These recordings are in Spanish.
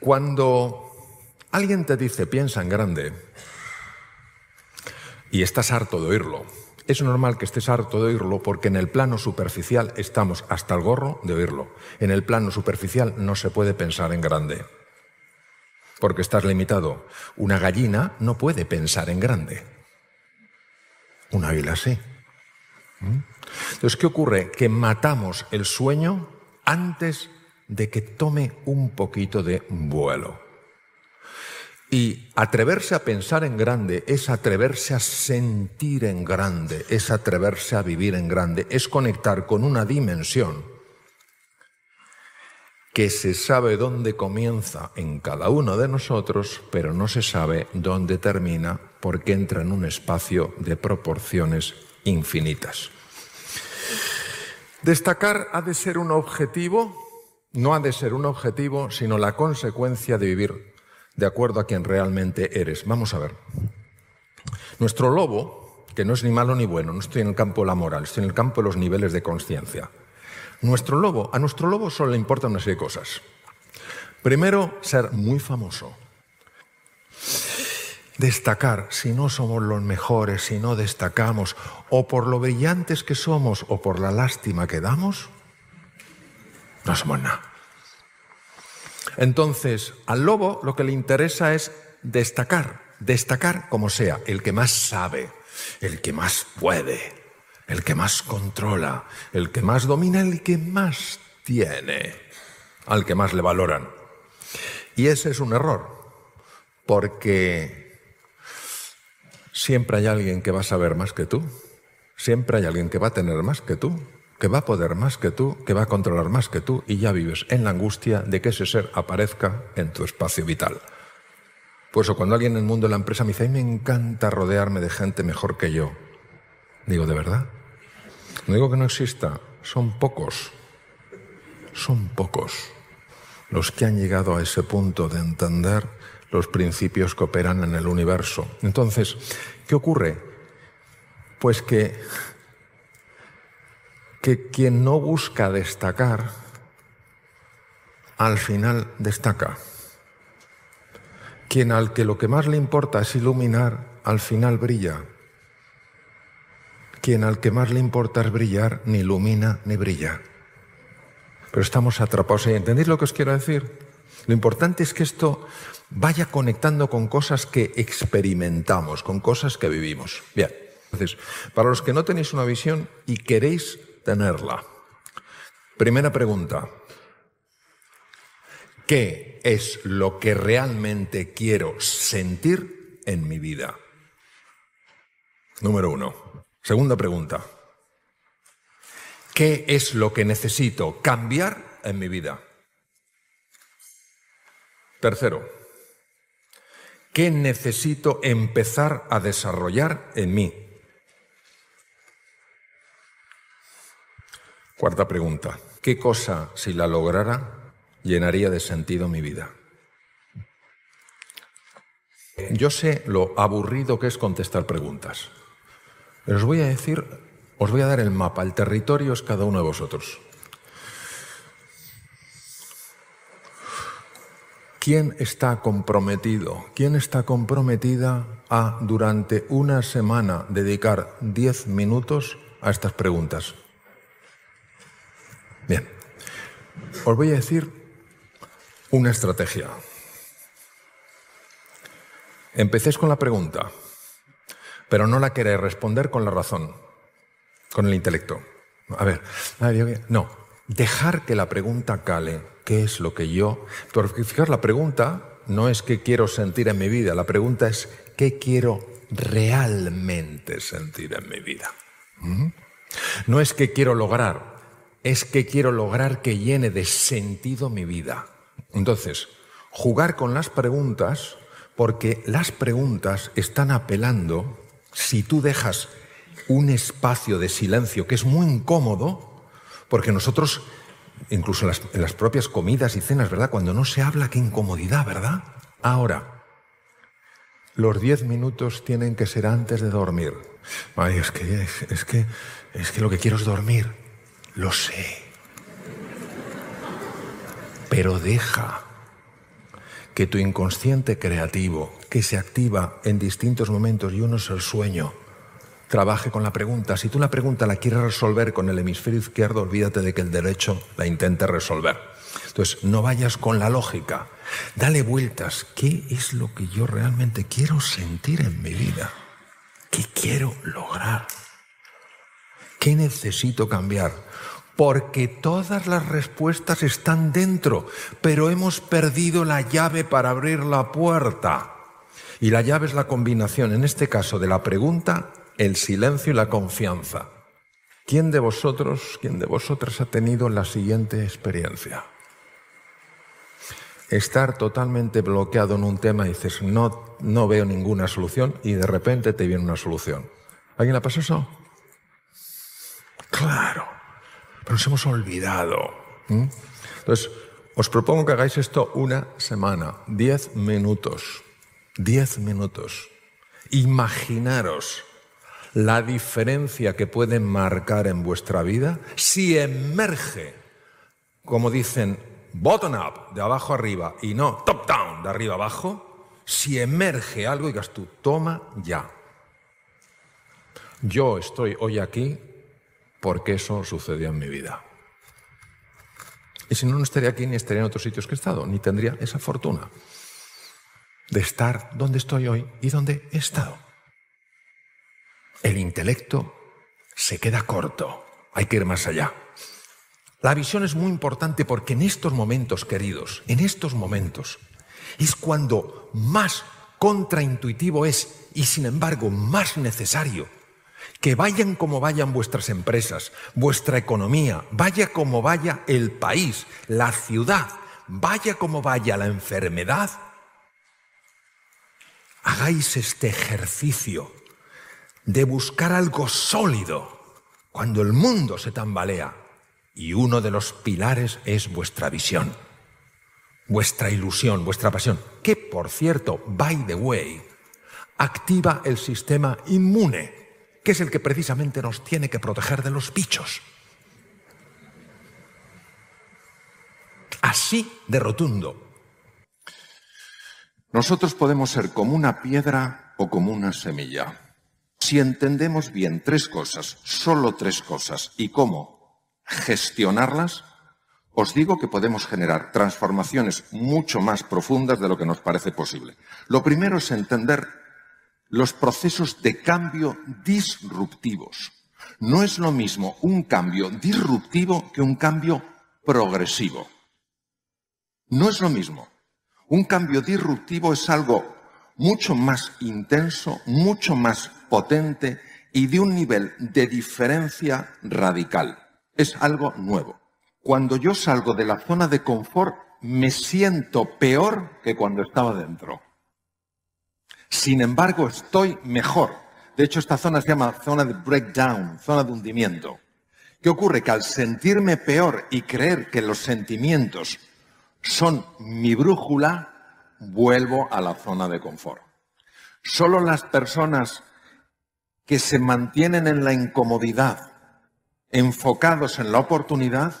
Cuando alguien te dice piensa en grande y estás harto de oírlo, es normal que estés harto de oírlo porque en el plano superficial estamos hasta el gorro de oírlo. En el plano superficial no se puede pensar en grande porque estás limitado. Una gallina no puede pensar en grande. Una águila sí. ¿Mm? Entonces, ¿qué ocurre? Que matamos el sueño antes de que tome un poquito de vuelo. Y atreverse a pensar en grande es atreverse a sentir en grande, es atreverse a vivir en grande, es conectar con una dimensión que se sabe dónde comienza en cada uno de nosotros, pero no se sabe dónde termina porque entra en un espacio de proporciones infinitas. Destacar ha de ser un objetivo no ha de ser un objetivo, sino la consecuencia de vivir de acuerdo a quien realmente eres. Vamos a ver. Nuestro lobo, que no es ni malo ni bueno, no estoy en el campo de la moral, estoy en el campo de los niveles de conciencia. Nuestro lobo, a nuestro lobo solo le importan una serie de cosas. Primero, ser muy famoso. Destacar, si no somos los mejores, si no destacamos, o por lo brillantes que somos o por la lástima que damos, no somos nada. Entonces, al lobo lo que le interesa es destacar, destacar como sea, el que más sabe, el que más puede, el que más controla, el que más domina, el que más tiene, al que más le valoran. Y ese es un error, porque siempre hay alguien que va a saber más que tú, siempre hay alguien que va a tener más que tú, que va a poder más que tú, que va a controlar más que tú, y ya vives en la angustia de que ese ser aparezca en tu espacio vital. Por eso cuando alguien en el mundo de la empresa me dice, a mí me encanta rodearme de gente mejor que yo, digo, ¿de verdad? No digo que no exista, son pocos, son pocos los que han llegado a ese punto de entender los principios que operan en el universo. Entonces, ¿qué ocurre? Pues que que quien no busca destacar, al final destaca. Quien al que lo que más le importa es iluminar, al final brilla. Quien al que más le importa es brillar, ni ilumina ni brilla. Pero estamos atrapados ahí. ¿Entendéis lo que os quiero decir? Lo importante es que esto vaya conectando con cosas que experimentamos, con cosas que vivimos. Bien, entonces, para los que no tenéis una visión y queréis tenerla. Primera pregunta. ¿Qué es lo que realmente quiero sentir en mi vida? Número uno. Segunda pregunta. ¿Qué es lo que necesito cambiar en mi vida? Tercero, ¿qué necesito empezar a desarrollar en mí? Cuarta pregunta. ¿Qué cosa, si la lograra, llenaría de sentido mi vida? Yo sé lo aburrido que es contestar preguntas. os voy a decir, os voy a dar el mapa, el territorio es cada uno de vosotros. ¿Quién está comprometido? ¿Quién está comprometida a durante una semana dedicar 10 minutos a estas preguntas? Bien, os voy a decir una estrategia. Empecéis con la pregunta, pero no la queréis responder con la razón, con el intelecto. A ver, no, dejar que la pregunta cale. ¿Qué es lo que yo...? Porque fijaos, la pregunta no es qué quiero sentir en mi vida, la pregunta es qué quiero realmente sentir en mi vida. ¿Mm? No es qué quiero lograr, es que quiero lograr que llene de sentido mi vida. Entonces, jugar con las preguntas, porque las preguntas están apelando, si tú dejas un espacio de silencio que es muy incómodo, porque nosotros, incluso en las, propias comidas y cenas, ¿verdad? Cuando no se habla, qué incomodidad, ¿verdad? Ahora, los diez minutos tienen que ser antes de dormir. Ay, que, es que, es que lo que quiero es dormir. Lo sé. Pero deja que tu inconsciente creativo, que se activa en distintos momentos, y uno es el sueño, trabaje con la pregunta. Si tú la pregunta la quieres resolver con el hemisferio izquierdo, olvídate de que el derecho la intente resolver. Entonces, no vayas con la lógica. Dale vueltas. ¿Qué es lo que yo realmente quiero sentir en mi vida? ¿Qué quiero lograr? ¿Qué necesito cambiar? porque todas las respuestas están dentro, pero hemos perdido la llave para abrir la puerta. Y la llave es la combinación, en este caso, de la pregunta, el silencio y la confianza. ¿Quién de vosotros, quién de vosotras ha tenido la siguiente experiencia? Estar totalmente bloqueado en un tema y dices, no, veo ninguna solución y de repente te viene una solución. ¿Alguien ha pasado eso? Claro nos hemos olvidado. ¿Mm? Entonces, os propongo que hagáis esto una semana, Diez minutos, Diez minutos. Imaginaros la diferencia que puede marcar en vuestra vida si emerge, como dicen, bottom up, de abajo arriba, y no top down, de arriba abajo, si emerge algo y digas tú, toma ya. Yo estoy hoy aquí porque eso sucedió en mi vida. Y si no, no estaría aquí ni estaría en otros sitios que he estado, ni tendría esa fortuna de estar donde estoy hoy y donde he estado. El intelecto se queda corto, hay que ir más allá. La visión es muy importante porque en estos momentos, queridos, en estos momentos, es cuando más contraintuitivo es y sin embargo más necesario que vayan como vayan vuestras empresas, vuestra economía, vaya como vaya el país, la ciudad, vaya como vaya la enfermedad. Hagáis este ejercicio de buscar algo sólido cuando el mundo se tambalea. Y uno de los pilares es vuestra visión, vuestra ilusión, vuestra pasión, que por cierto, by the way, activa el sistema inmune que es el que precisamente nos tiene que proteger de los bichos. Así de rotundo. Nosotros podemos ser como una piedra o como una semilla. Si entendemos bien tres cosas, solo tres cosas, y cómo gestionarlas, os digo que podemos generar transformaciones mucho más profundas de lo que nos parece posible. Lo primero es entender los procesos de cambio disruptivos. No es lo mismo un cambio disruptivo que un cambio progresivo. No es lo mismo. Un cambio disruptivo es algo mucho más intenso, mucho más potente y de un nivel de diferencia radical. Es algo nuevo. Cuando yo salgo de la zona de confort, me siento peor que cuando estaba dentro. Sin embargo, estoy mejor. De hecho, esta zona se llama zona de breakdown, zona de hundimiento. ¿Qué ocurre? Que al sentirme peor y creer que los sentimientos son mi brújula, vuelvo a la zona de confort. Solo las personas que se mantienen en la incomodidad, enfocados en la oportunidad,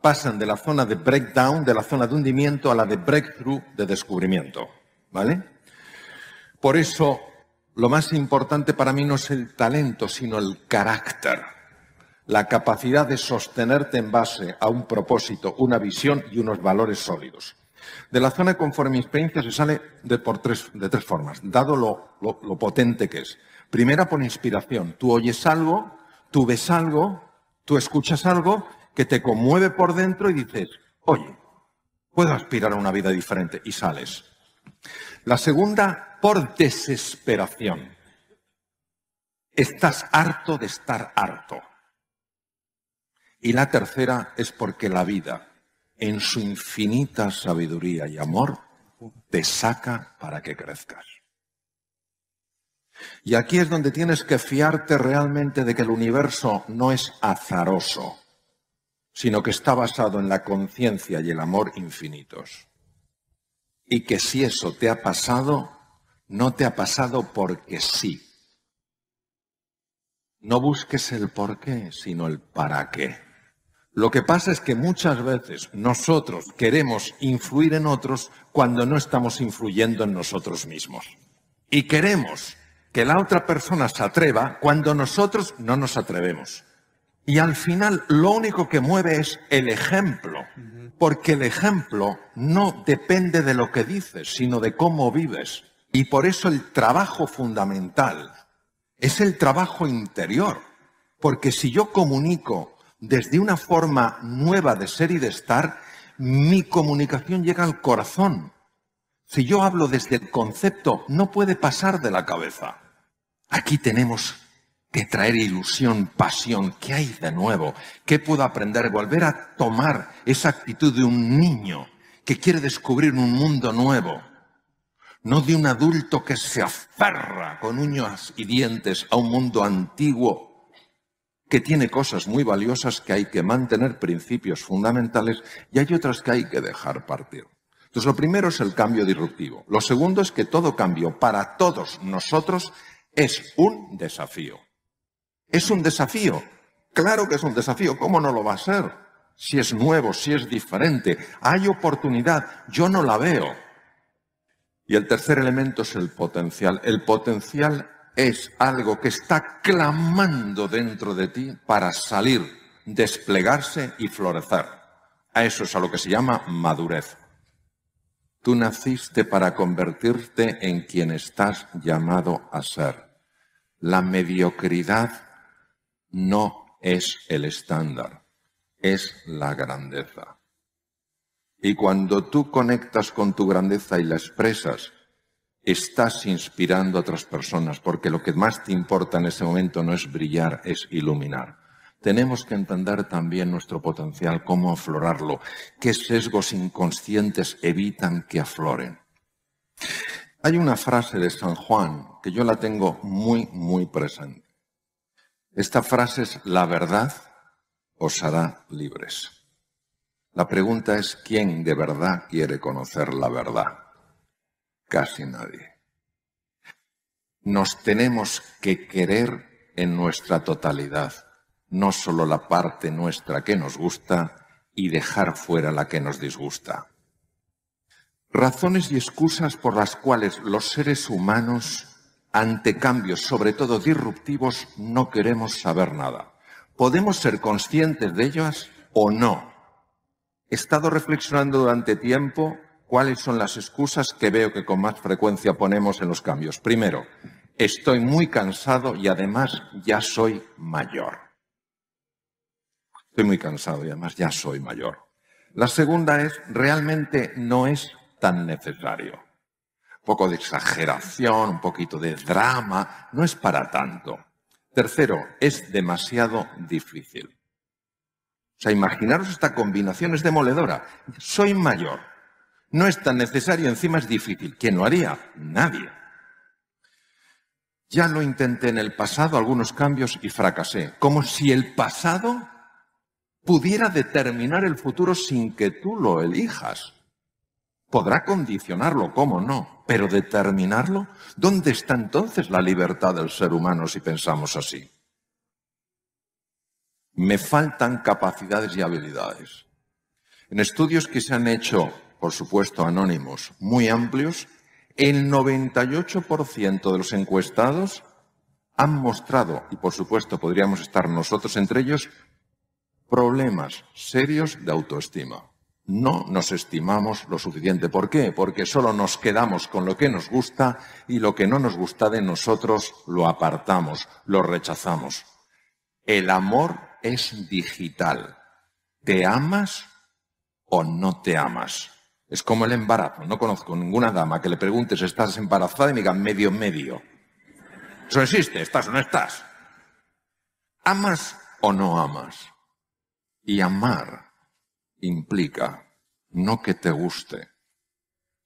pasan de la zona de breakdown, de la zona de hundimiento, a la de breakthrough, de descubrimiento. ¿Vale? Por eso lo más importante para mí no es el talento, sino el carácter, la capacidad de sostenerte en base a un propósito, una visión y unos valores sólidos. De la zona conforme experiencia se sale de, por tres, de tres formas, dado lo potente que es. Primera, por inspiración. Tú oyes algo, tú ves algo, tú escuchas algo que te conmueve por dentro y dices, oye, puedo aspirar a una vida diferente y sales. La segunda, por desesperación. Estás harto de estar harto. Y la tercera es porque la vida, en su infinita sabiduría y amor, te saca para que crezcas. Y aquí es donde tienes que fiarte realmente de que el universo no es azaroso, sino que está basado en la conciencia y el amor infinitos y que si eso te ha pasado, no te ha pasado porque sí. No busques el por qué, sino el para qué. Lo que pasa es que muchas veces nosotros queremos influir en otros cuando no estamos influyendo en nosotros mismos. Y queremos que la otra persona se atreva cuando nosotros no nos atrevemos. Y al final lo único que mueve es el ejemplo, porque el ejemplo no depende de lo que dices, sino de cómo vives. Y por eso el trabajo fundamental es el trabajo interior, porque si yo comunico desde una forma nueva de ser y de estar, mi comunicación llega al corazón. Si yo hablo desde el concepto, no puede pasar de la cabeza. Aquí tenemos de traer ilusión, pasión. ¿Qué hay de nuevo? ¿Qué puedo aprender? Volver a tomar esa actitud de un niño que quiere descubrir un mundo nuevo, no de un adulto que se aferra con uñas y dientes a un mundo antiguo que tiene cosas muy valiosas que hay que mantener, principios fundamentales, y hay otras que hay que dejar partir. Entonces, lo primero es el cambio disruptivo. Lo segundo es que todo cambio para todos nosotros es un desafío. Es un desafío. Claro que es un desafío. ¿Cómo no lo va a ser? Si es nuevo, si es diferente. Hay oportunidad. Yo no la veo. Y el tercer elemento es el potencial. El potencial es algo que está clamando dentro de ti para salir, desplegarse y florecer. A eso es a lo que se llama madurez. Tú naciste para convertirte en quien estás llamado a ser. La mediocridad no es el estándar, es la grandeza. Y cuando tú conectas con tu grandeza y la expresas, estás inspirando a otras personas, porque lo que más te importa en ese momento no es brillar, es iluminar. Tenemos que entender también nuestro potencial, cómo aflorarlo, qué sesgos inconscientes evitan que afloren. Hay una frase de San Juan que yo la tengo muy, muy presente. Esta frase es, la verdad os hará libres. La pregunta es, ¿quién de verdad quiere conocer la verdad? Casi nadie. Nos tenemos que querer en nuestra totalidad, no solo la parte nuestra que nos gusta y dejar fuera la que nos disgusta. Razones y excusas por las cuales los seres humanos ante cambios, sobre todo disruptivos, no queremos saber nada. Podemos ser conscientes de ellas o no. He estado reflexionando durante tiempo cuáles son las excusas que veo que con más frecuencia ponemos en los cambios. Primero, estoy muy cansado y además ya soy mayor. Estoy muy cansado y además ya soy mayor. La segunda es, realmente no es tan necesario poco de exageración, un poquito de drama, no es para tanto. Tercero, es demasiado difícil. O sea, imaginaros esta combinación es demoledora. Soy mayor, no es tan necesario, encima es difícil. ¿Quién lo haría? Nadie. Ya lo intenté en el pasado, algunos cambios y fracasé. Como si el pasado pudiera determinar el futuro sin que tú lo elijas. Podrá condicionarlo, cómo no, pero determinarlo, ¿dónde está entonces la libertad del ser humano si pensamos así? Me faltan capacidades y habilidades. En estudios que se han hecho, por supuesto, anónimos, muy amplios, el 98% de los encuestados han mostrado, y por supuesto podríamos estar nosotros entre ellos, problemas serios de autoestima no nos estimamos lo suficiente. ¿Por qué? Porque solo nos quedamos con lo que nos gusta y lo que no nos gusta de nosotros lo apartamos, lo rechazamos. El amor es digital. ¿Te amas o no te amas? Es como el embarazo. No conozco ninguna dama que le preguntes ¿estás embarazada? y me diga medio medio. Eso existe, estás o no estás. ¿Amas o no amas? Y amar implica no que te guste,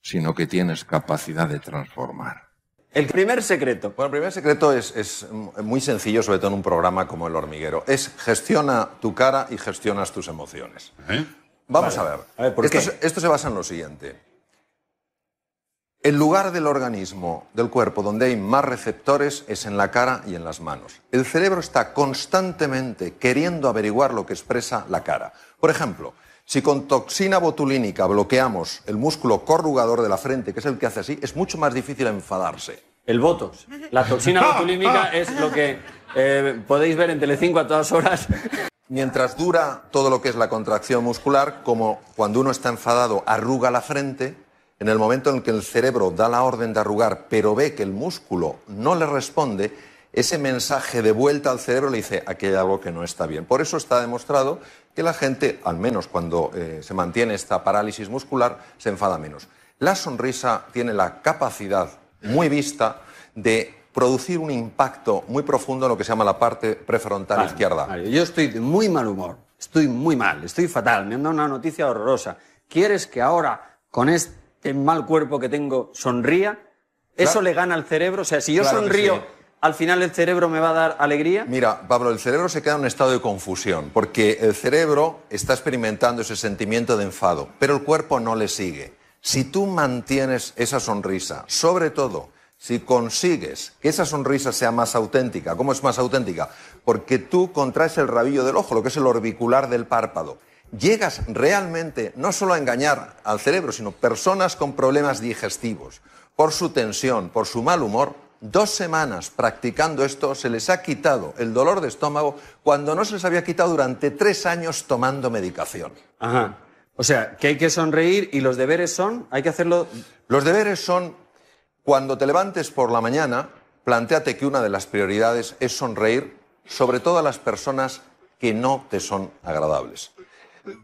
sino que tienes capacidad de transformar. El primer secreto. Bueno, el primer secreto es, es, muy sencillo, sobre todo en un programa como El Hormiguero. Es gestiona tu cara y gestionas tus emociones. ¿Eh? Vamos a ver. esto, esto se basa en lo siguiente. El lugar del organismo, del cuerpo, donde hay más receptores es en la cara y en las manos. El cerebro está constantemente queriendo averiguar lo que expresa la cara. Por ejemplo, si con toxina botulínica bloqueamos el músculo corrugador de la frente, que es el que hace así, es mucho más difícil enfadarse. El botox. La toxina ah, botulínica ah. es lo que eh, podéis ver en Telecinco a todas horas. Mientras dura todo lo que es la contracción muscular, como cuando uno está enfadado arruga la frente, en el momento en que el cerebro da la orden de arrugar, pero ve que el músculo no le responde, ese mensaje de vuelta al cerebro le dice aquí hay algo que no está bien. Por eso está demostrado que la gente, al menos cuando eh, se mantiene esta parálisis muscular, se enfada menos. La sonrisa tiene la capacidad muy vista de producir un impacto muy profundo en lo que se llama la parte prefrontal izquierda. Yo estoy de muy mal humor, estoy muy mal, estoy fatal, me han dado una noticia horrorosa. ¿Quieres que ahora, con este mal cuerpo que tengo, sonría? ¿Eso le gana al cerebro? O sea, si yo sonrío al final el cerebro me va a dar alegría? Mira, Pablo, el cerebro se queda en un estado de confusión, porque el cerebro está experimentando ese sentimiento de enfado, pero el cuerpo no le sigue. Si tú mantienes esa sonrisa, sobre todo si consigues que esa sonrisa sea más auténtica, ¿cómo es más auténtica? Porque tú contraes el rabillo del ojo, lo que es el orbicular del párpado. Llegas realmente no solo a engañar al cerebro, sino personas con problemas digestivos, por su tensión, por su mal humor, dos semanas practicando esto, se les ha quitado el dolor de estómago cuando no se les había quitado durante tres años tomando medicación. Ajá. O sea, que hay que sonreír y los deberes son, hay que hacerlo... Los deberes son, cuando te levantes por la mañana, planteate que una de las prioridades es sonreír, sobre todo a las personas que no te son agradables.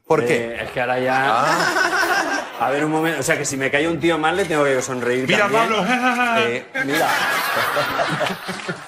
¿Por qué? Eh, es que ahora ya... Ah. A ver, un momento. O sea, que si me cae un tío mal, le tengo que sonreír Mira, Pablo. Eh, mira.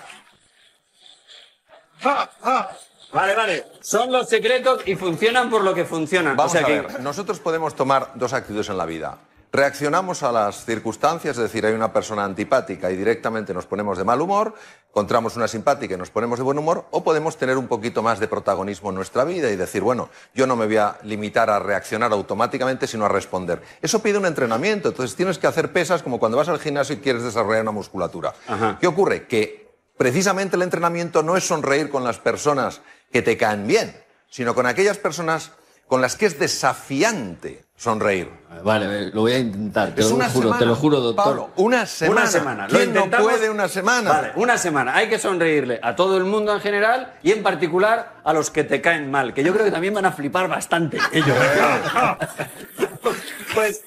Ah, ah. Vale, vale. Son los secretos y funcionan por lo que funcionan. Vamos a ver. Nosotros podemos tomar dos actitudes en la vida. Reaccionamos a las circunstancias, es decir, hay una persona antipática y directamente nos ponemos de mal humor, encontramos una simpática y nos ponemos de buen humor, o podemos tener un poquito más de protagonismo en nuestra vida y decir, bueno, yo no me voy a limitar a reaccionar automáticamente, sino a responder. Eso pide un entrenamiento, entonces tienes que hacer pesas como cuando vas al gimnasio y quieres desarrollar una musculatura. ¿Qué ocurre? Que precisamente el entrenamiento no es sonreír con las personas que te caen bien, sino con aquellas personas con las que es desafiante sonreír. Ah, vale, lo voy a intentar. Te, lo, juro, te lo juro, doctor. una semana. Una semana. ¿Quién no puede una semana? Vale, una semana. Hay que sonreírle a todo el mundo en general y en particular a los que te caen mal, que yo creo que también van a flipar bastante ellos. pues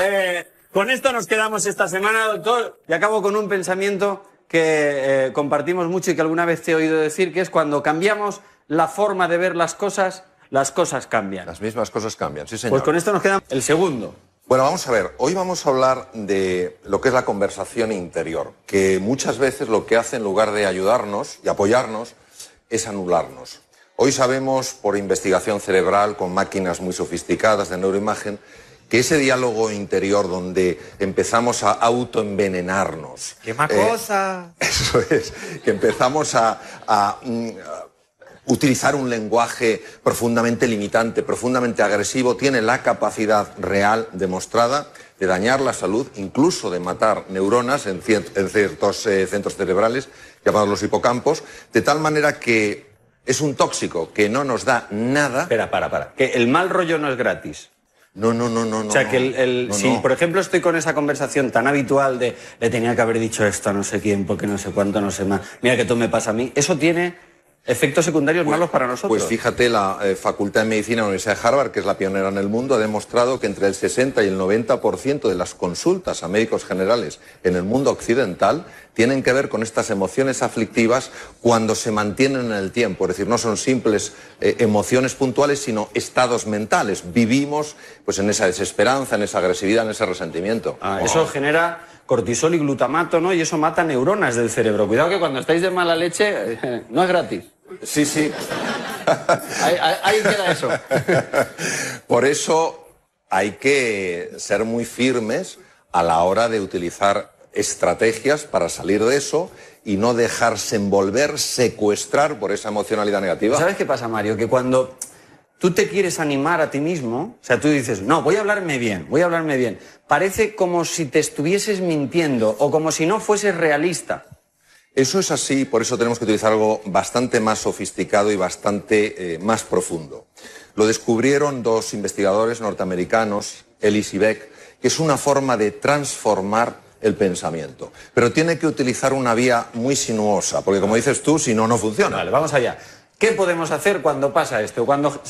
eh, con esto nos quedamos esta semana, doctor, y acabo con un pensamiento que eh, compartimos mucho y que alguna vez te he oído decir, que es cuando cambiamos la forma de ver las cosas, las cosas cambian. Las mismas cosas cambian, sí pues señor. Pues con esto nos queda el segundo. Bueno, vamos a ver, hoy vamos a hablar de lo que es la conversación interior, que muchas veces lo que hace en lugar de ayudarnos y apoyarnos es anularnos. Hoy sabemos por investigación cerebral con máquinas muy sofisticadas de neuroimagen que ese diálogo interior donde empezamos a autoenvenenarnos. ¡Qué más cosa! Eh, eso es, que empezamos a mm, utilizar un lenguaje profundamente limitante, profundamente agresivo, tiene la capacidad real demostrada de dañar la salud, incluso de matar neuronas en, ciertos eh, centros cerebrales, llamados los hipocampos, de tal manera que es un tóxico que no nos da nada. Espera, para, para. Que el mal rollo no es gratis. No, no, no, no. O sea, que el, si, por ejemplo, estoy con esa conversación tan habitual de le tenía que haber dicho esto a no sé quién, porque no sé cuánto, no sé más, mira que tú me pasa a mí, eso tiene Efectos secundarios malos para nosotros. Pues fíjate, la eh, Facultad de Medicina de la Universidad de Harvard, que es la pionera en el mundo, ha demostrado que entre el 60 y el 90% de las consultas a médicos generales en el mundo occidental tienen que ver con estas emociones aflictivas cuando se mantienen en el tiempo. Es decir, no son simples eh, emociones puntuales, sino estados mentales. Vivimos pues, en esa desesperanza, en esa agresividad, en ese resentimiento. Ah, eso genera cortisol y glutamato, ¿no? Y eso mata neuronas del cerebro. Cuidado que cuando estáis de mala leche, no es gratis. Sí, sí. ahí, queda eso. Por eso hay que ser muy firmes a la hora de utilizar estrategias para salir de eso y no dejarse envolver, secuestrar por esa emocionalidad negativa. ¿Sabes qué pasa, Mario? Que cuando tú te quieres animar a ti mismo, o sea, tú dices, no, voy a hablarme bien, voy a hablarme bien, parece como si te estuvieses mintiendo o como si no fueses realista. Eso es así, por eso tenemos que utilizar algo bastante más sofisticado y bastante eh, más profundo. Lo descubrieron dos investigadores norteamericanos, Ellis y Beck, que es una forma de transformar el pensamiento. Pero tiene que utilizar una vía muy sinuosa, porque como dices tú, si no, no funciona. Vale, vamos allá. ¿Qué podemos hacer cuando pasa esto? Cuando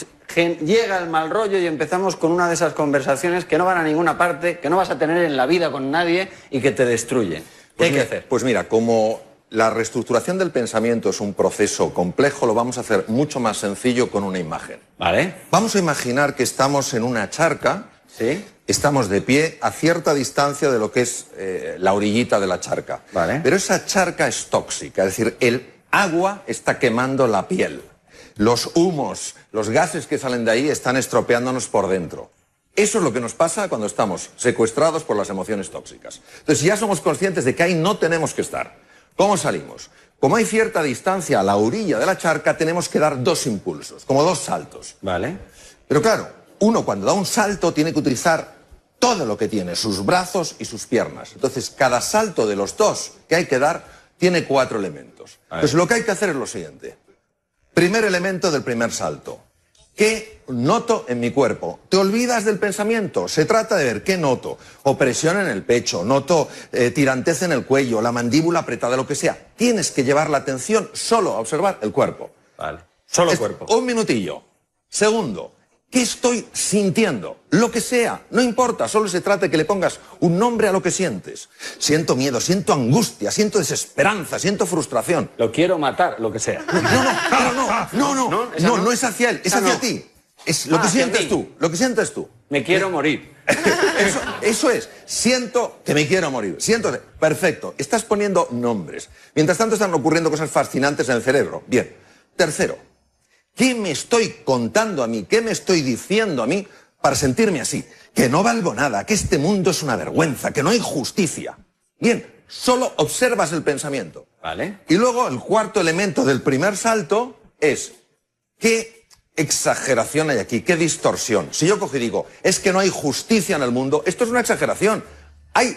llega el mal rollo y empezamos con una de esas conversaciones que no van a ninguna parte, que no vas a tener en la vida con nadie y que te destruyen. ¿Qué hay pues que hacer? Pues mira, como la reestructuración del pensamiento es un proceso complejo, lo vamos a hacer mucho más sencillo con una imagen. Vale. Vamos a imaginar que estamos en una charca, ¿Sí? estamos de pie a cierta distancia de lo que es eh, la orillita de la charca. Vale. Pero esa charca es tóxica, es decir, el agua está quemando la piel. Los humos, los gases que salen de ahí están estropeándonos por dentro. Eso es lo que nos pasa cuando estamos secuestrados por las emociones tóxicas. Entonces ya somos conscientes de que ahí no tenemos que estar. ¿Cómo salimos? Como hay cierta distancia a la orilla de la charca, tenemos que dar dos impulsos, como dos saltos. Vale. Pero claro, uno cuando da un salto tiene que utilizar todo lo que tiene, sus brazos y sus piernas. Entonces, cada salto de los dos que hay que dar tiene cuatro elementos. Entonces, lo que hay que hacer es lo siguiente. Primer elemento del primer salto. ¿Qué noto en mi cuerpo? ¿Te olvidas del pensamiento? Se trata de ver qué noto. Opresión en el pecho, noto eh, tirantez en el cuello, la mandíbula apretada, lo que sea. Tienes que llevar la atención solo a observar el cuerpo. Vale. Solo cuerpo. Un minutillo. Segundo, ¿Qué estoy sintiendo? Lo que sea, no importa, solo se trata de que le pongas un nombre a lo que sientes. Siento miedo, siento angustia, siento desesperanza, siento frustración. Lo quiero matar, lo que sea. No, no, no, no, no, no, no, es hacia él, es hacia ti. Es lo que ah, sientes tú, lo que sientes tú. Me quiero eh, morir. eso, eso, es, siento que me quiero morir. Siento, perfecto, estás poniendo nombres. Mientras tanto están ocurriendo cosas fascinantes en el cerebro. Bien, tercero, ¿Qué me estoy contando a mí? ¿Qué me estoy diciendo a mí para sentirme así? Que no valgo nada, que este mundo es una vergüenza, que no hay justicia. Bien, solo observas el pensamiento. Vale. Y luego el cuarto elemento del primer salto es qué exageración hay aquí, qué distorsión. Si yo y digo, es que no hay justicia en el mundo, esto es una exageración. Hay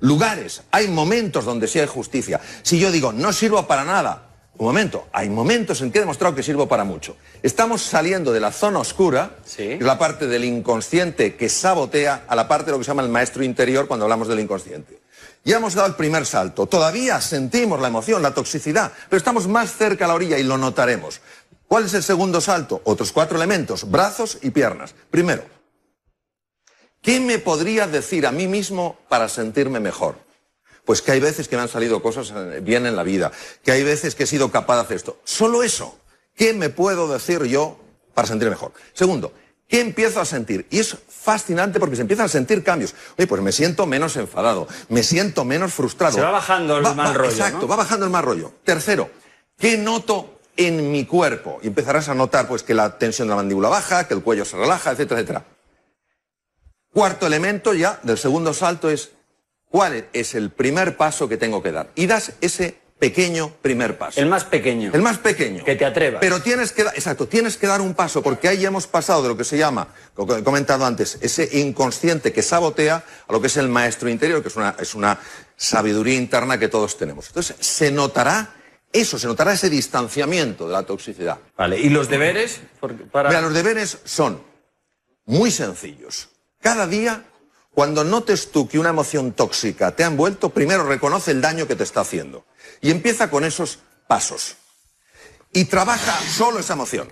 lugares, hay momentos donde sí hay justicia. Si yo digo, no sirvo para nada, un momento, hay momentos en que he demostrado que sirvo para mucho. Estamos saliendo de la zona oscura, de la parte del inconsciente que sabotea, a la parte de lo que se llama el maestro interior cuando hablamos del inconsciente. Ya hemos dado el primer salto. Todavía sentimos la emoción, la toxicidad, pero estamos más cerca a la orilla y lo notaremos. ¿Cuál es el segundo salto? Otros cuatro elementos, brazos y piernas. Primero, ¿qué me podría decir a mí mismo para sentirme mejor? pues que hay veces que me han salido cosas eh, bien en la vida, que hay veces que he sido capaz de hacer esto. Solo eso. ¿Qué me puedo decir yo para sentir mejor? Segundo, ¿Qué empiezo a sentir? Y es fascinante porque se empiezan a sentir cambios. Oye, pues me siento menos enfadado, me siento menos frustrado. Se va bajando el mal rollo. Exacto, va bajando el mal rollo. Tercero, ¿qué noto en mi cuerpo? Y empezarás a notar pues, que la tensión de la mandíbula baja, que el cuello se relaja, etcétera, etcétera. Cuarto elemento ya del segundo salto es cuál es el primer paso que tengo que dar. Y das ese pequeño primer paso. El más pequeño. El más pequeño. Que te atrevas. Pero tienes que, dar exacto, tienes que dar un paso, porque ahí hemos pasado de lo que se llama, como he comentado antes, ese inconsciente que sabotea a lo que es el maestro interior, que es una, es una sabiduría interna que todos tenemos. Entonces, se notará eso, se notará ese distanciamiento de la toxicidad. Vale, ¿y los deberes? Para... Mira, los deberes son muy sencillos. Cada día cuando notes tú que una emoción tóxica te ha envuelto, primero reconoce el daño que te está haciendo. Y empieza con esos pasos. Y trabaja solo esa emoción.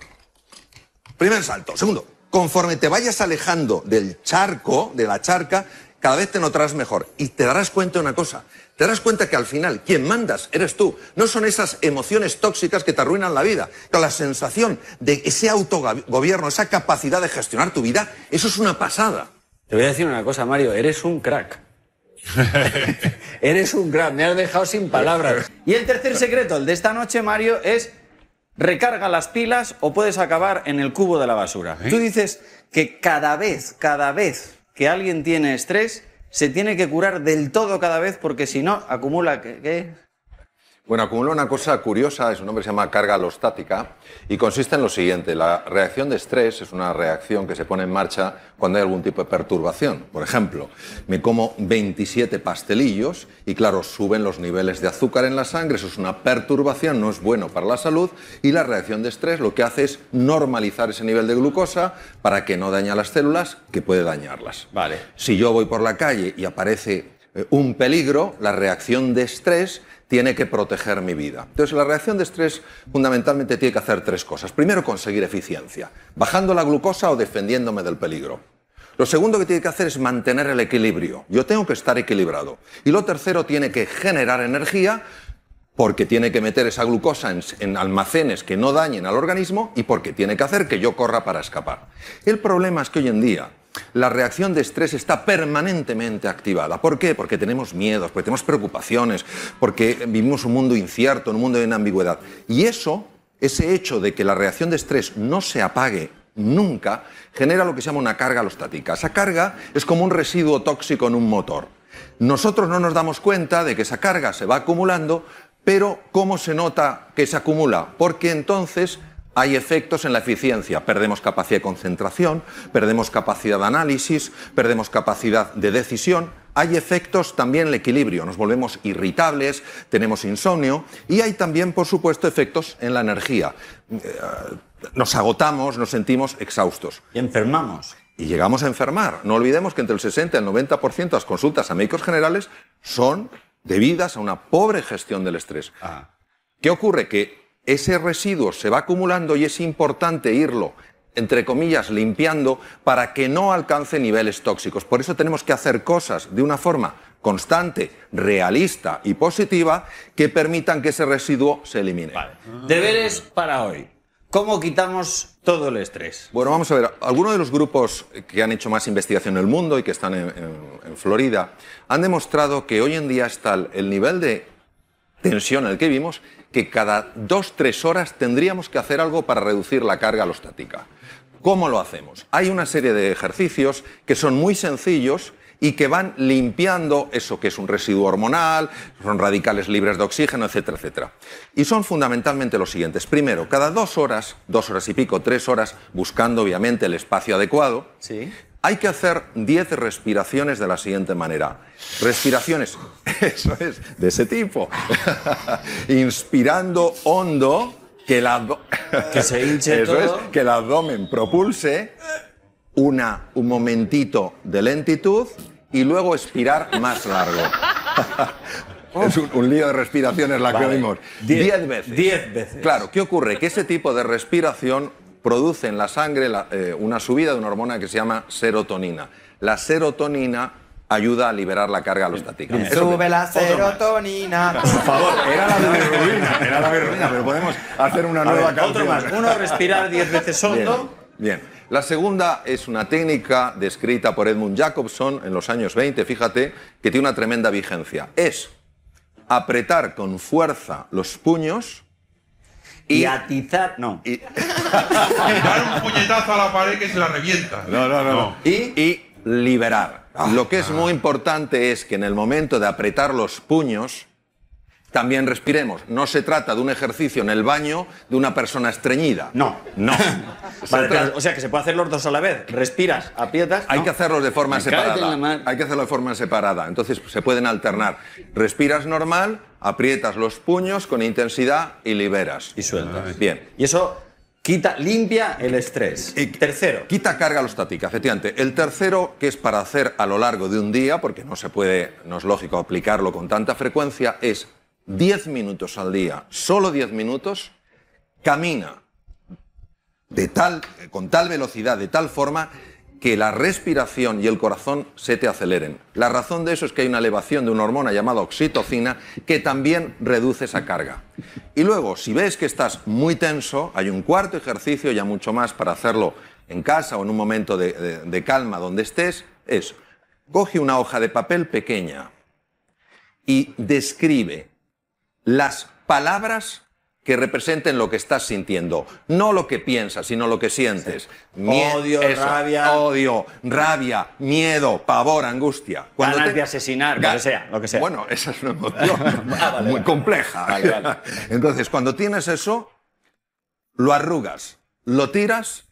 Primer salto. Segundo, conforme te vayas alejando del charco, de la charca, cada vez te notarás mejor. Y te darás cuenta de una cosa. Te darás cuenta que al final quien mandas eres tú. No son esas emociones tóxicas que te arruinan la vida. la sensación de ese autogobierno, esa capacidad de gestionar tu vida, eso es una pasada. Te voy a decir una cosa, Mario, eres un crack. eres un crack, me has dejado sin palabras. Y el tercer secreto, el de esta noche, Mario, es recarga las pilas o puedes acabar en el cubo de la basura. ¿Eh? Tú dices que cada vez, cada vez que alguien tiene estrés, se tiene que curar del todo cada vez porque si no, acumula... ¿qué? Bueno, acumula una cosa curiosa, es un nombre se llama carga alostática y consiste en lo siguiente, la reacción de estrés es una reacción que se pone en marcha cuando hay algún tipo de perturbación. Por ejemplo, me como 27 pastelillos y claro, suben los niveles de azúcar en la sangre, eso es una perturbación, no es bueno para la salud y la reacción de estrés lo que hace es normalizar ese nivel de glucosa para que no dañe las células, que puede dañarlas. Vale. Si yo voy por la calle y aparece eh, un peligro, la reacción de estrés tiene que proteger mi vida. Entonces, la reacción de estrés fundamentalmente tiene que hacer tres cosas. Primero, conseguir eficiencia, bajando la glucosa o defendiéndome del peligro. Lo segundo que tiene que hacer es mantener el equilibrio. Yo tengo que estar equilibrado. Y lo tercero, tiene que generar energía porque tiene que meter esa glucosa en, almacenes que no dañen al organismo y porque tiene que hacer que yo corra para escapar. El problema es que hoy en día la reacción de estrés está permanentemente activada. ¿Por qué? Porque tenemos miedos, porque tenemos preocupaciones, porque vivimos un mundo incierto, un mundo en ambigüedad. Y eso, ese hecho de que la reacción de estrés no se apague nunca, genera lo que se llama una carga alostática. Esa carga es como un residuo tóxico en un motor. Nosotros no nos damos cuenta de que esa carga se va acumulando, pero ¿cómo se nota que se acumula? Porque entonces hay efectos en la eficiencia. Perdemos capacidad de concentración, perdemos capacidad de análisis, perdemos capacidad de decisión. Hay efectos también en el equilibrio, nos volvemos irritables, tenemos insomnio y hay también, por supuesto, efectos en la energía. Eh, nos agotamos, nos sentimos exhaustos. Y enfermamos. Y llegamos a enfermar. No olvidemos que entre el 60 y el 90% de las consultas a médicos generales son debidas a una pobre gestión del estrés. Ah. ¿Qué ocurre? Que ese residuo se va acumulando y es importante irlo entre comillas, limpiando para que no alcance niveles tóxicos. Por eso tenemos que hacer cosas de una forma constante, realista y positiva que permitan que ese residuo se elimine. Vale. Deberes para hoy. ¿Cómo quitamos todo el estrés? Bueno, vamos a ver, algunos de los grupos que han hecho más investigación en el mundo y que están en, en Florida han demostrado que hoy en día está el nivel de tensión en el que vimos, que cada dos, tres horas tendríamos que hacer algo para reducir la carga alostática. ¿Cómo lo hacemos? Hay una serie de ejercicios que son muy sencillos y que van limpiando eso que es un residuo hormonal, son radicales libres de oxígeno, etcétera, etcétera. Y son fundamentalmente los siguientes. Primero, cada dos horas, dos horas y pico, tres horas, buscando obviamente el espacio adecuado, ¿Sí? Hay que hacer 10 respiraciones de la siguiente manera. Respiraciones, eso es, de ese tipo. Inspirando hondo, que, la que se hinche eso que el abdomen propulse, una, un momentito de lentitud y luego expirar más largo. Es un, lío de respiraciones la que oímos. 10 diez, veces. Diez veces. Claro, ¿qué ocurre? Que ese tipo de respiración produce en la sangre eh, una subida de una hormona que se llama serotonina. La serotonina ayuda a liberar la carga alostática. Sube la serotonina. Por favor, era la berruina, era la pero podemos hacer una nueva Otro más. Uno, respirar diez veces hondo. bien. La segunda es una técnica descrita por Edmund Jacobson en los años 20, fíjate, que tiene una tremenda vigencia. Es apretar con fuerza los puños y, atizar, no. Y... Dar un puñetazo a la pared que se la revienta. No, no, no. Y, liberar. Ah. Lo que es muy importante es que en el momento de apretar los puños, también respiremos. No se trata de un ejercicio en el baño de una persona estreñida. No. No. o sea, que se puede hacer los dos a la vez. Respiras, aprietas. Hay que hacerlos de forma separada. Hay que hacerlo de forma separada. Entonces se pueden alternar. Respiras normal, aprietas los puños con intensidad y liberas. Y sueltas. Ah, bien. Y eso Quita, limpia el estrés. Y tercero. Quita carga estática, efectivamente. El tercero, que es para hacer a lo largo de un día, porque no se puede, no es lógico aplicarlo con tanta frecuencia, es 10 minutos al día, solo 10 minutos, camina tal, con tal velocidad, de tal forma que la respiración y el corazón se te aceleren. La razón de eso es que hay una elevación de una hormona llamada oxitocina que también reduce esa carga. Y luego, si ves que estás muy tenso, hay un cuarto ejercicio, ya mucho más, para hacerlo en casa o en un momento de, de calma donde estés, es coge una hoja de papel pequeña y describe las palabras que representen lo que estás sintiendo, no lo que piensas, sino lo que sientes. odio, rabia. Odio, rabia, miedo, pavor, angustia. Cuando de asesinar, lo que sea, Bueno, esa es una emoción ah, muy compleja. Entonces, cuando tienes eso, lo arrugas, lo tiras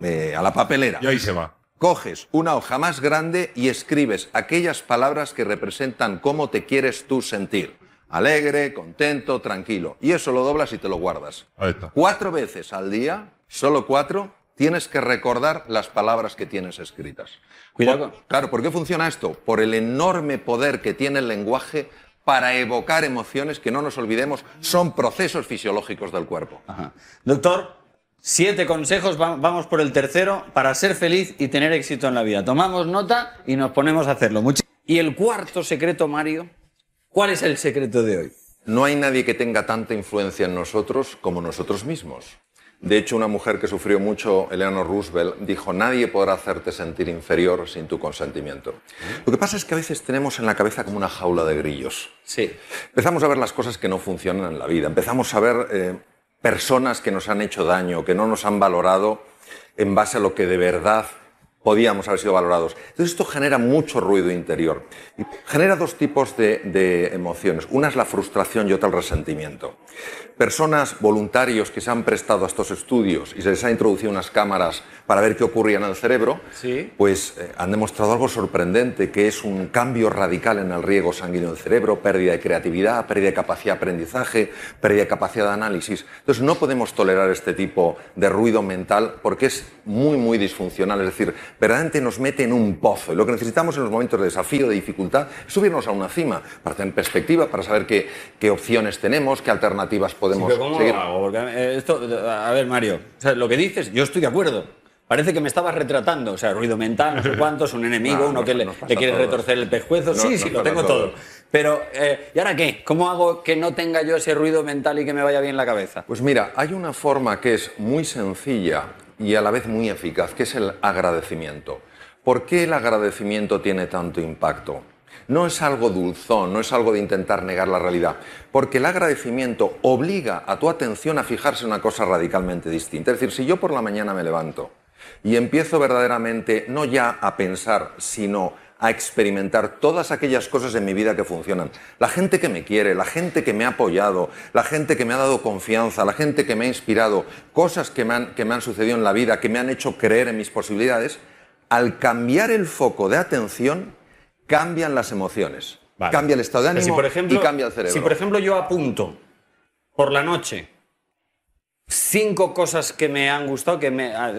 eh, a la papelera. Y ahí se va. Coges una hoja más grande y escribes aquellas palabras que representan cómo te quieres tú sentir alegre, contento, tranquilo. Y eso lo doblas y te lo guardas. Cuatro veces al día, solo cuatro, tienes que recordar las palabras que tienes escritas. Cuidado. claro, ¿por qué funciona esto? Por el enorme poder que tiene el lenguaje para evocar emociones que no nos olvidemos son procesos fisiológicos del cuerpo. Doctor, siete consejos, vamos por el tercero, para ser feliz y tener éxito en la vida. Tomamos nota y nos ponemos a hacerlo. y el cuarto secreto, Mario, ¿Cuál es el secreto de hoy? No hay nadie que tenga tanta influencia en nosotros como nosotros mismos. De hecho, una mujer que sufrió mucho, Eleanor Roosevelt, dijo, nadie podrá hacerte sentir inferior sin tu consentimiento. Lo que pasa es que a veces tenemos en la cabeza como una jaula de grillos. Sí. Empezamos a ver las cosas que no funcionan en la vida, empezamos a ver eh, personas que nos han hecho daño, que no nos han valorado en base a lo que de verdad podíamos haber sido valorados. Entonces esto genera mucho ruido interior. Y genera dos tipos de, emociones. Una es la frustración y otra el resentimiento. Personas voluntarios que se han prestado a estos estudios y se les ha introducido unas cámaras para ver qué ocurría en el cerebro, pues eh, han demostrado algo sorprendente, que es un cambio radical en el riego sanguíneo del cerebro, pérdida de creatividad, pérdida de capacidad de aprendizaje, pérdida de capacidad de análisis. Entonces no podemos tolerar este tipo de ruido mental porque es muy, muy disfuncional. Es decir, verdaderamente nos mete en un pozo. lo que necesitamos en los momentos de desafío, de dificultad, es subirnos a una cima para tener perspectiva, para saber qué, opciones tenemos, qué alternativas podemos sí, pero ¿cómo hago? Eh, a ver, Mario, lo que dices, yo estoy de acuerdo. Parece que me estabas retratando, o sea, ruido mental, no sé cuánto, es un enemigo, uno que le, quiere retorcer el pescuezo. sí, sí, lo tengo todo. Pero, eh, ¿y ahora qué? ¿Cómo hago que no tenga yo ese ruido mental y que me vaya bien la cabeza? Pues mira, hay una forma que es muy sencilla, y a la vez muy eficaz, que es el agradecimiento. ¿Por qué el agradecimiento tiene tanto impacto? No es algo dulzón, no es algo de intentar negar la realidad, porque el agradecimiento obliga a tu atención a fijarse en una cosa radicalmente distinta. Es decir, si yo por la mañana me levanto y empiezo verdaderamente no ya a pensar, sino a experimentar todas aquellas cosas en mi vida que funcionan. La gente que me quiere, la gente que me ha apoyado, la gente que me ha dado confianza, la gente que me ha inspirado, cosas que me han, sucedido en la vida, que me han hecho creer en mis posibilidades, al cambiar el foco de atención, cambian las emociones, cambia el estado de ánimo y cambia el cerebro. Si por ejemplo yo apunto por la noche cinco cosas que me han gustado, que me... Ah,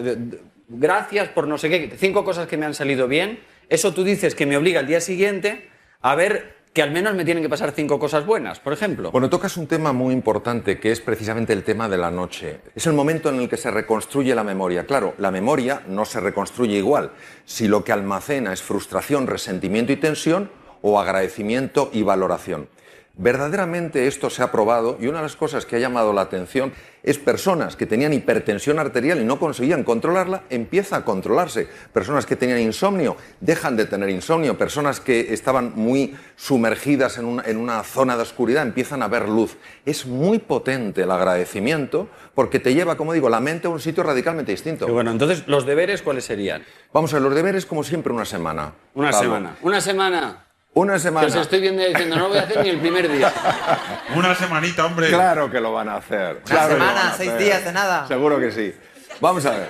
gracias por no sé qué, cinco cosas que me han salido bien, eso tú dices que me obliga al día siguiente a ver que al menos me tienen que pasar cinco cosas buenas, por ejemplo. Bueno, tocas un tema muy importante que es precisamente el tema de la noche. Es el momento en el que se reconstruye la memoria. Claro, la memoria no se reconstruye igual si lo que almacena es frustración, resentimiento y tensión o agradecimiento y valoración. Verdaderamente esto se ha probado y una de las cosas que ha llamado la atención es personas que tenían hipertensión arterial y no conseguían controlarla, empieza a controlarse. Personas que tenían insomnio, dejan de tener insomnio. Personas que estaban muy sumergidas en una, zona de oscuridad, empiezan a ver luz. Es muy potente el agradecimiento porque te lleva, como digo, la mente a un sitio radicalmente distinto. bueno, entonces, ¿los deberes cuáles serían? Vamos a ver, los deberes como siempre una semana. Una semana. Una semana. Una semana. estoy viendo diciendo, no voy a hacer ni el primer día. Una semanita, hombre. Claro que lo van a hacer. Una semana, seis días de nada. Seguro que sí. Vamos a ver.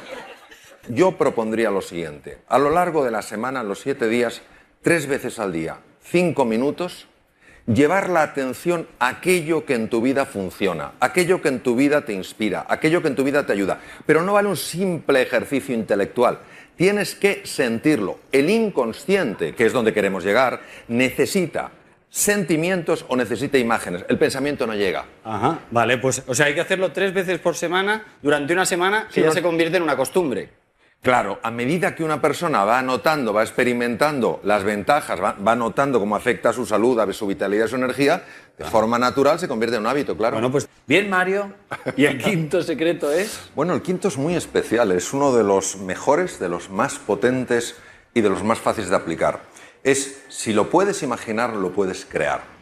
Yo propondría lo siguiente. A lo largo de la semana, los siete días, tres veces al día, cinco minutos, llevar la atención a aquello que en tu vida funciona, aquello que en tu vida te inspira, aquello que en tu vida te ayuda. Pero no vale un simple ejercicio intelectual Tienes que sentirlo. El inconsciente, que es donde queremos llegar, necesita sentimientos o necesita imágenes. El pensamiento no llega. Ajá, vale, pues o sea, hay que hacerlo tres veces por semana durante una semana que ya se convierte en una costumbre. Claro, a medida que una persona va anotando, va experimentando las ventajas, va, notando cómo afecta a su salud, a su vitalidad, a su energía, de forma natural se convierte en un hábito, claro. Bueno, pues bien, Mario. ¿Y el quinto secreto es? Bueno, el quinto es muy especial, es uno de los mejores, de los más potentes y de los más fáciles de aplicar. Es, si lo puedes imaginar, lo puedes crear.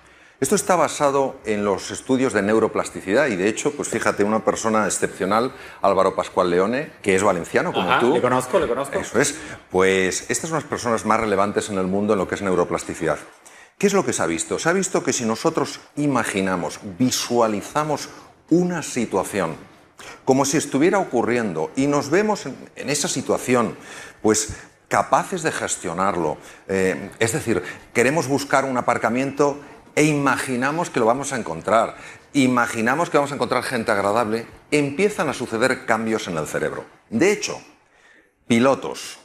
Esto está basado en los estudios de neuroplasticidad y de hecho, pues fíjate, una persona excepcional, Álvaro Pascual Leone, que es valenciano como tú. Le conozco, le conozco. Eso es. Pues estas son las personas más relevantes en el mundo en lo que es neuroplasticidad. ¿Qué es lo que se ha visto? Se ha visto que si nosotros imaginamos, visualizamos una situación, como si estuviera ocurriendo y nos vemos en, esa situación, pues capaces de gestionarlo. Eh, es decir, queremos buscar un aparcamiento e imaginamos que lo vamos a encontrar, imaginamos que vamos a encontrar gente agradable, empiezan a suceder cambios en el cerebro. De hecho, pilotos,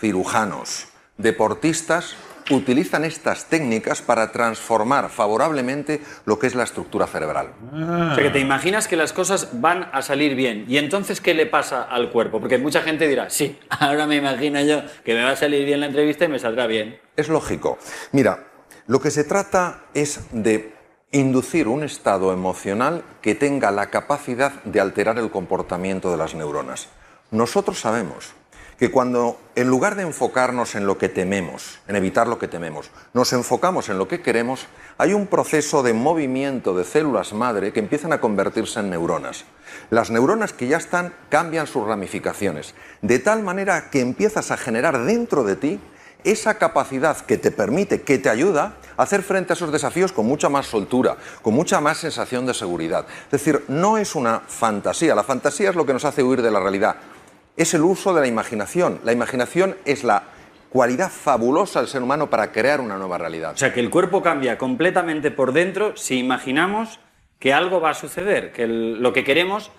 cirujanos, deportistas utilizan estas técnicas para transformar favorablemente lo que es la estructura cerebral. Ah. O sea, que te imaginas que las cosas van a salir bien. ¿Y entonces qué le pasa al cuerpo? Porque mucha gente dirá, sí, ahora me imagino yo que me va a salir bien la entrevista y me saldrá bien. Es lógico. Mira, lo que se trata es de inducir un estado emocional que tenga la capacidad de alterar el comportamiento de las neuronas. Nosotros sabemos que cuando en lugar de enfocarnos en lo que tememos, en evitar lo que tememos, nos enfocamos en lo que queremos, hay un proceso de movimiento de células madre que empiezan a convertirse en neuronas. Las neuronas que ya están cambian sus ramificaciones, de tal manera que empiezas a generar dentro de ti esa capacidad que te permite, que te ayuda a hacer frente a esos desafíos con mucha más soltura, con mucha más sensación de seguridad. Es decir, no es una fantasía, la fantasía es lo que nos hace huir de la realidad, es el uso de la imaginación. La imaginación es la cualidad fabulosa del ser humano para crear una nueva realidad. O sea, que el cuerpo cambia completamente por dentro si imaginamos que algo va a suceder, que lo que queremos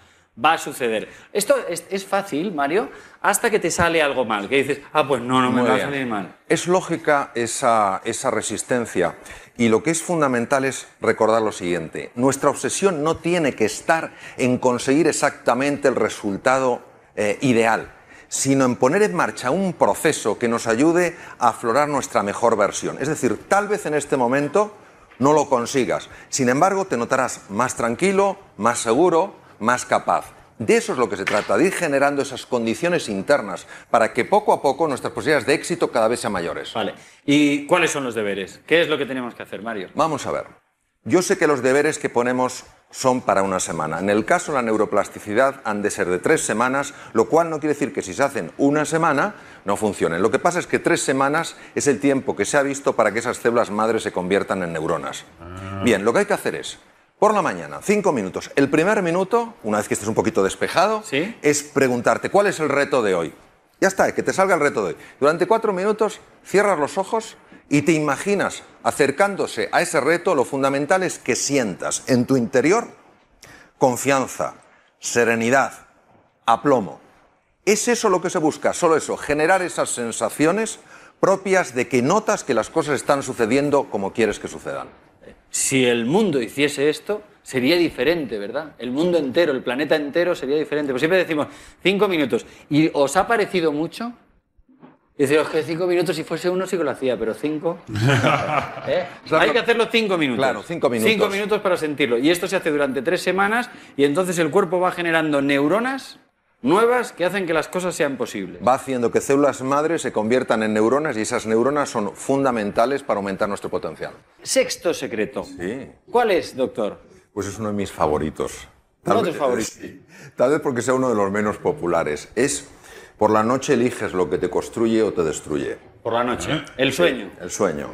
va a suceder. Esto es, fácil, Mario, hasta que te sale algo mal, que dices, ah, pues no, no me va a salir mal. Es lógica esa, resistencia y lo que es fundamental es recordar lo siguiente, nuestra obsesión no tiene que estar en conseguir exactamente el resultado eh, ideal sino en poner en marcha un proceso que nos ayude a aflorar nuestra mejor versión. Es decir, tal vez en este momento no lo consigas, sin embargo te notarás más tranquilo, más seguro, más capaz. De eso es lo que se trata, de ir generando esas condiciones internas para que poco a poco nuestras posibilidades de éxito cada vez sean mayores. Vale. ¿Y cuáles son los deberes? ¿Qué es lo que tenemos que hacer, Mario? Vamos a ver. Yo sé que los deberes que ponemos son para una semana. En el caso de la neuroplasticidad han de ser de tres semanas, lo cual no quiere decir que si se hacen una semana no funcionen. Lo que pasa es que tres semanas es el tiempo que se ha visto para que esas células madres se conviertan en neuronas. Ah. Bien, lo que hay que hacer es por la mañana, cinco minutos. El primer minuto, una vez que estés un poquito despejado, es preguntarte cuál es el reto de hoy. Ya está, que te salga el reto de hoy. Durante cuatro minutos cierras los ojos y te imaginas acercándose a ese reto. Lo fundamental es que sientas en tu interior confianza, serenidad, aplomo. Es eso lo que se busca, solo eso, generar esas sensaciones propias de que notas que las cosas están sucediendo como quieres que sucedan. Si el mundo hiciese esto, sería diferente, ¿verdad? El mundo entero, el planeta entero sería diferente. Pues siempre decimos, cinco minutos. ¿Y os ha parecido mucho? Y que cinco minutos, si fuese uno sí que lo hacía, pero cinco. ¿Eh? Hay que hacerlo cinco minutos. Claro, cinco minutos. Cinco minutos para sentirlo. Y esto se hace durante tres semanas y entonces el cuerpo va generando neuronas nuevas que hacen que las cosas sean posibles. Va haciendo que células madre se conviertan en neuronas y esas neuronas son fundamentales para aumentar nuestro potencial. Sexto secreto. ¿Cuál es, doctor? Pues es uno de mis favoritos. Tal Tal vez porque sea uno de los menos populares. Es por la noche eliges lo que te construye o te destruye. Por la noche. El sueño. el sueño.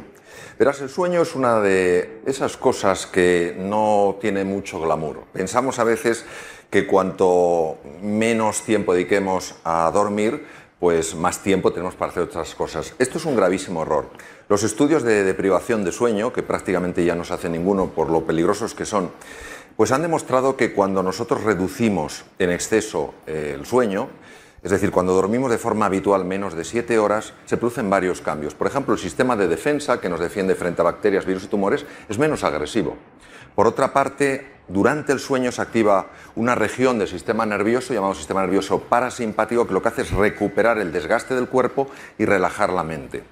Verás, el sueño es una de esas cosas que no tiene mucho glamour. Pensamos a veces que cuanto menos tiempo dediquemos a dormir, pues más tiempo tenemos para hacer otras cosas. Esto es un gravísimo error. Los estudios de privación de sueño, que prácticamente ya no se hace ninguno por lo peligrosos que son, pues han demostrado que cuando nosotros reducimos en exceso eh, el sueño, es decir, cuando dormimos de forma habitual menos de 7 horas, se producen varios cambios. Por ejemplo, el sistema de defensa que nos defiende frente a bacterias, virus y tumores es menos agresivo. Por otra parte, durante el sueño se activa una región del sistema nervioso, llamado sistema nervioso parasimpático, que lo que hace es recuperar el desgaste del cuerpo y relajar la mente.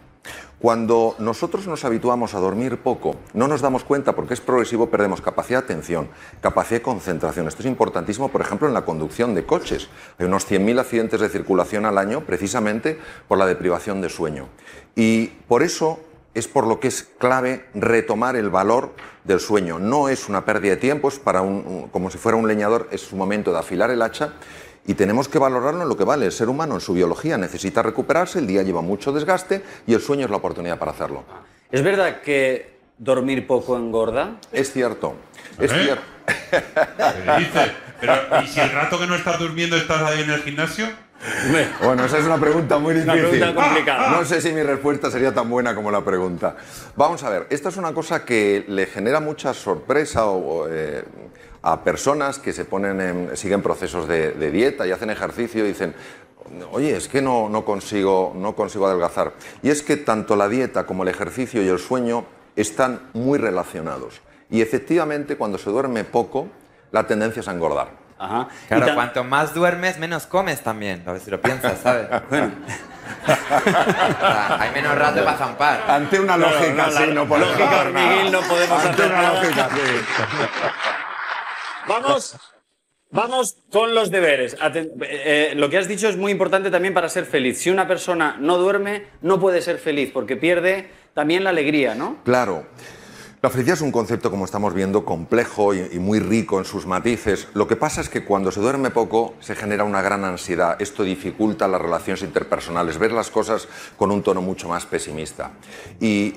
Cuando nosotros nos habituamos a dormir poco, no nos damos cuenta porque es progresivo, perdemos capacidad de atención, capacidad de concentración. Esto es importantísimo, por ejemplo, en la conducción de coches. Hay unos 100.000 accidentes de circulación al año precisamente por la deprivación de sueño. Y por eso es por lo que es clave retomar el valor del sueño. No es una pérdida de tiempo, es para un, como si fuera un leñador, es su momento de afilar el hacha y tenemos que valorarlo en lo que vale. El ser humano en su biología necesita recuperarse, el día lleva mucho desgaste y el sueño es la oportunidad para hacerlo. ¿Es verdad que dormir poco engorda? Es cierto, es ¿Eh? cierto. ¿Y si el rato que no estás durmiendo estás ahí en el gimnasio? Bueno, esa es una pregunta muy difícil. Una pregunta complicada. No sé si mi respuesta sería tan buena como la pregunta. Vamos a ver, esta es una cosa que le genera mucha sorpresa eh, a personas que se ponen siguen procesos de, dieta y hacen ejercicio y dicen, oye, es que no, no, consigo, no consigo adelgazar. Y es que tanto la dieta como el ejercicio y el sueño están muy relacionados. Y efectivamente, cuando se duerme poco, la tendencia es a engordar. Claro, cuanto más duermes, menos comes también, a ver si lo piensas, ¿sabes? Hay menos rato para zampar. Ante una lógica no, sí, no podemos no podemos Ante una lógica sí. Vamos, vamos con los deberes. Eh, lo que has dicho es muy importante también para ser feliz. Si una persona no duerme, no puede ser feliz porque pierde también la alegría, ¿no? Claro. La felicidad es un concepto, como estamos viendo, complejo y, muy rico en sus matices. Lo que pasa es que cuando se duerme poco se genera una gran ansiedad. Esto dificulta las relaciones interpersonales, ver las cosas con un tono mucho más pesimista. Y,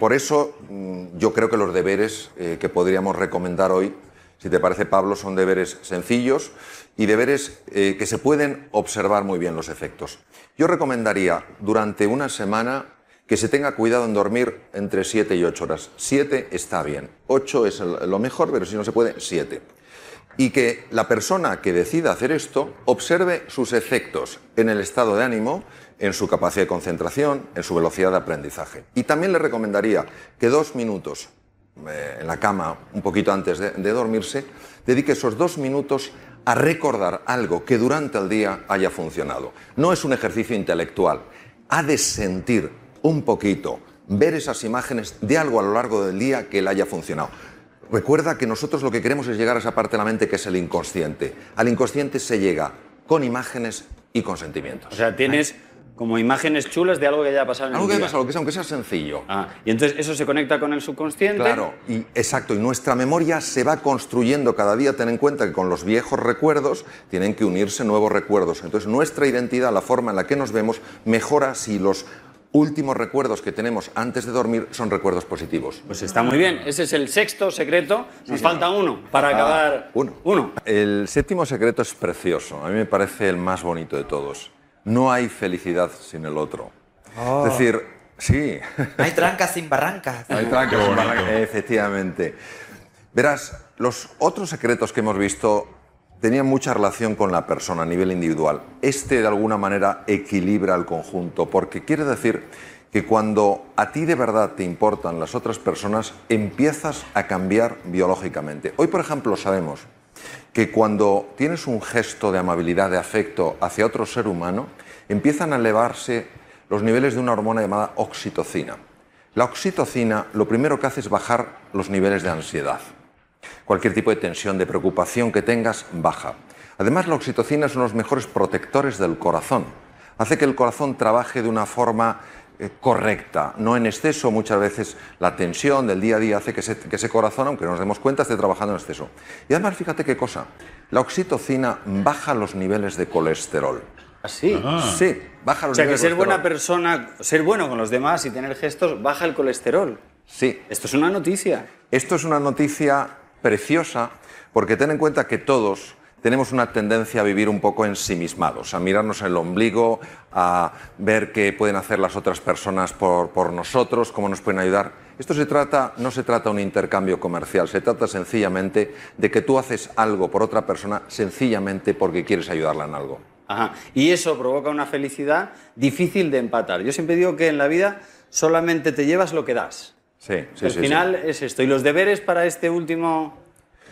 por eso mm, yo creo que los deberes eh, que podríamos recomendar hoy, si te parece Pablo, son deberes sencillos y deberes eh, que se pueden observar muy bien los efectos. Yo recomendaría durante una semana que se tenga cuidado en dormir entre 7 y 8 horas. 7 está bien, 8 es lo mejor, pero si no se puede, 7. Y que la persona que decida hacer esto observe sus efectos en el estado de ánimo, en su capacidad de concentración, en su velocidad de aprendizaje. Y también le recomendaría que dos minutos eh, en la cama, un poquito antes de, de dormirse, dedique esos dos minutos a recordar algo que durante el día haya funcionado. No es un ejercicio intelectual, ha de sentir un poquito, ver esas imágenes de algo a lo largo del día que le haya funcionado. Recuerda que nosotros lo que queremos es llegar a esa parte de la mente que es el inconsciente. Al inconsciente se llega con imágenes y con sentimientos. O sea, tienes ¿Eh? como imágenes chulas de algo que haya pasado en el Algo que haya pasado, aunque sea sencillo. Ah, y entonces eso se conecta con el subconsciente. Claro, y exacto, y nuestra memoria se va construyendo cada día. Ten en cuenta que con los viejos recuerdos tienen que unirse nuevos recuerdos. Entonces nuestra identidad, la forma en la que nos vemos, mejora si los últimos recuerdos que tenemos antes de dormir son recuerdos positivos. Pues está muy bien. Ese es el sexto secreto. Nos falta uno para ah, acabar. Uno. El séptimo secreto es precioso. A mí me parece el más bonito de todos. No hay felicidad sin el otro. Es ah. decir, sí. Hay tranca sin barrancas. Hay trancas sin barrancas, efectivamente. Verás, los otros secretos que hemos visto tenía mucha relación con la persona a nivel individual. Este de alguna manera equilibra al conjunto, porque quiere decir que cuando a ti de verdad te importan las otras personas, empiezas a cambiar biológicamente. Hoy, por ejemplo, sabemos que cuando tienes un gesto de amabilidad, de afecto hacia otro ser humano, empiezan a elevarse los niveles de una hormona llamada oxitocina. La oxitocina lo primero que hace es bajar los niveles de ansiedad. Cualquier tipo de tensión, de preocupación que tengas, baja. Además, la oxitocina es uno de los mejores protectores del corazón. Hace que el corazón trabaje de una forma eh, correcta, no en exceso. Muchas veces la tensión del día a día hace que ese, corazón, aunque nos demos cuenta, esté trabajando en exceso. Y además, fíjate qué cosa, la oxitocina baja los niveles de colesterol. ¿Así? ¿Ah, ah. Sí, baja los O sea, que ser buena persona, ser bueno con los demás y tener gestos, baja el colesterol. Sí. Esto es una noticia. Esto es una noticia preciosa porque ten en cuenta que todos tenemos una tendencia a vivir un poco ensimismados, a mirarnos el ombligo, a ver qué pueden hacer las otras personas por, nosotros, cómo nos pueden ayudar. Esto se trata, no se trata de un intercambio comercial, se trata sencillamente de que tú haces algo por otra persona sencillamente porque quieres ayudarla en algo. Ajá. Y eso provoca una felicidad difícil de empatar. Yo siempre digo que en la vida solamente te llevas lo que das. Sí, sí, Al final es esto. ¿Y los deberes para este último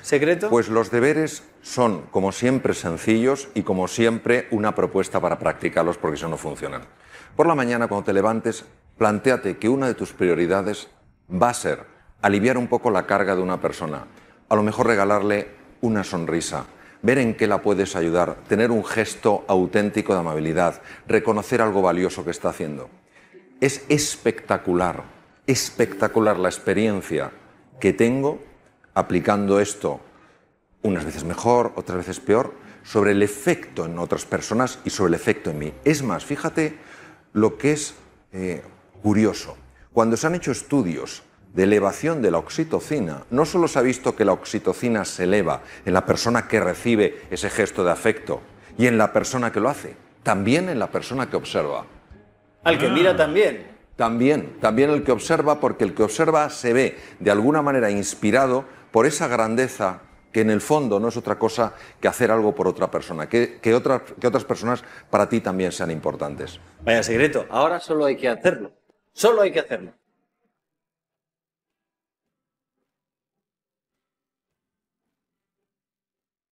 secreto? Pues los deberes son, como siempre, sencillos y como siempre, una propuesta para practicarlos porque eso no funcionan. Por la mañana, cuando te levantes, planteate que una de tus prioridades va a ser aliviar un poco la carga de una persona. A lo mejor regalarle una sonrisa, ver en qué la puedes ayudar, tener un gesto auténtico de amabilidad, reconocer algo valioso que está haciendo. Es espectacular espectacular la experiencia que tengo aplicando esto unas veces mejor, otras veces peor, sobre el efecto en otras personas y sobre el efecto en mí. Es más, fíjate lo que es eh, curioso. Cuando se han hecho estudios de elevación de la oxitocina, no solo se ha visto que la oxitocina se eleva en la persona que recibe ese gesto de afecto y en la persona que lo hace, también en la persona que observa. Al que mira también. También, también el que observa, porque el que observa se ve de alguna manera inspirado por esa grandeza que en el fondo no es otra cosa que hacer algo por otra persona, que, otras, que otras personas para ti también sean importantes. Vaya secreto, ahora solo hay que hacerlo, solo hay que hacerlo.